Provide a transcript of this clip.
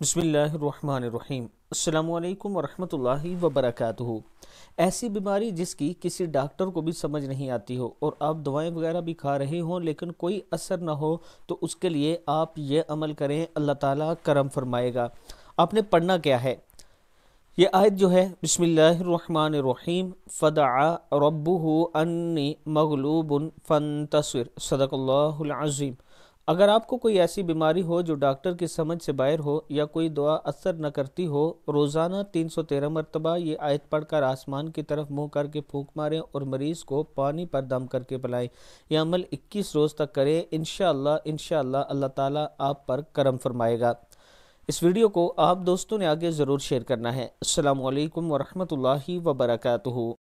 बसमीम् अल्लाम वरहमतुल्लाहि वबरकातुहु ऐसी बीमारी जिसकी किसी डॉक्टर को भी समझ नहीं आती हो और आप दवाएं वगैरह भी खा रहे हों लेकिन कोई असर ना हो तो उसके लिए आप ये अमल करें अल्लाह ताला करम फरमाएगा आपने पढ़ना क्या है ये आयत जो है बसमीम फ़दा रबू अन्नी मगलूबन फ़न तस्वीर सदकल्लाज़ीम अगर आपको कोई ऐसी बीमारी हो जो डॉक्टर की समझ से बाहर हो या कोई दुआ असर न करती हो रोज़ाना तीन सौ तेरह मरतबा ये आयत पढ़कर आसमान की तरफ मुंह करके फूंक मारें और मरीज़ को पानी पर दम करके पिलाएं यह अमल इक्कीस रोज़ तक करें इन शाला अल्लाह ताला आप पर करम फरमाएगा इस वीडियो को आप दोस्तों ने आगे ज़रूर शेयर करना है अल्लाम वरहमल वर्का